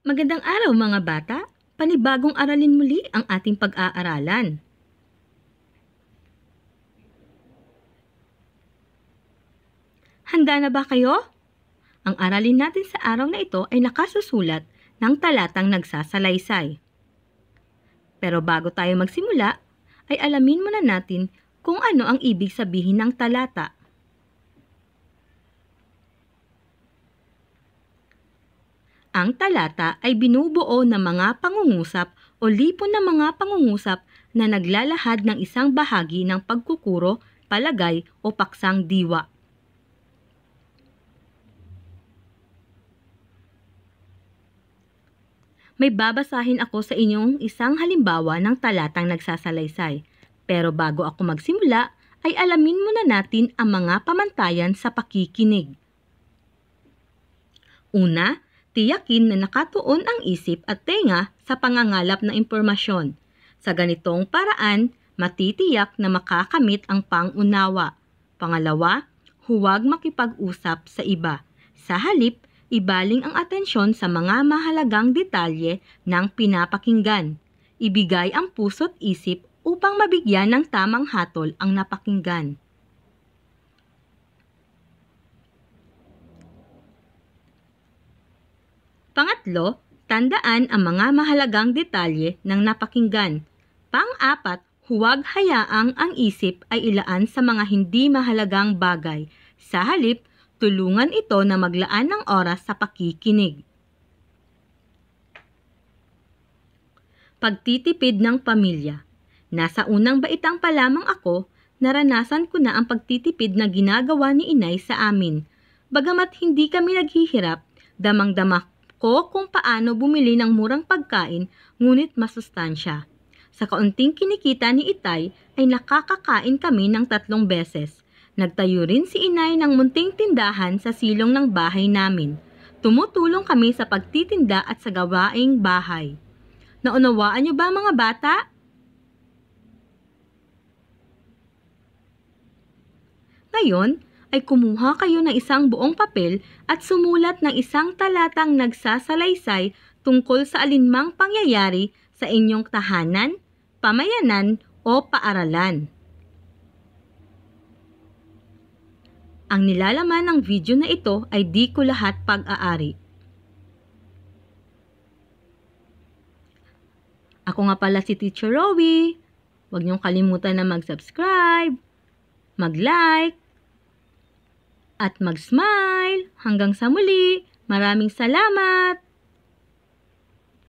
Magandang araw mga bata! Panibagong aralin muli ang ating pag-aaralan. Handa na ba kayo? Ang aralin natin sa araw na ito ay nakasusulat ng talatang nagsasalaysay. Pero bago tayo magsimula, ay alamin muna natin kung ano ang ibig sabihin ng talata Ang talata ay binubuo ng mga pangungusap o lipon ng mga pangungusap na naglalahad ng isang bahagi ng pagkukuro, palagay o paksang diwa. May babasahin ako sa inyong isang halimbawa ng talatang nagsasalaysay. Pero bago ako magsimula, ay alamin muna natin ang mga pamantayan sa pakikinig. Una, tiyakin na nakatuon ang isip at tenga sa pangangalap ng impormasyon. Sa ganitong paraan, matitiyak na makakamit ang pangunawa. Pangalawa, huwag makipag-usap sa iba. Sa halip, ibaling ang atensyon sa mga mahalagang detalye ng pinapakinggan. Ibigay ang puso't isip upang mabigyan ng tamang hatol ang napakinggan. Pangatlo, tandaan ang mga mahalagang detalye ng napakinggan. Pang-apat, huwag hayaang ang isip ay ilaan sa mga hindi mahalagang bagay. Sa halip, tulungan ito na maglaan ng oras sa pakikinig. Pagtitipid ng pamilya Nasa unang baitang pa lamang ako, naranasan ko na ang pagtitipid na ginagawa ni inay sa amin. Bagamat hindi kami naghihirap, damang-dama ko kung paano bumili ng murang pagkain ngunit masustansya. Sa kaunting kinikita ni Itay ay nakakakain kami ng tatlong beses. Nagtayo rin si Inay ng munting tindahan sa silong ng bahay namin. Tumutulong kami sa pagtitinda at sa gawaing bahay. Naunawaan niyo ba mga bata? Ngayon, ay kumuha kayo ng isang buong papel at sumulat ng isang talatang nagsasalaysay tungkol sa alinmang pangyayari sa inyong tahanan, pamayanan o paaralan. Ang nilalaman ng video na ito ay di ko lahat pag-aari. Ako nga pala si Teacher Rowie. Huwag niyong kalimutan na mag-subscribe, mag-like, at mag-smile. Hanggang sa muli, maraming salamat!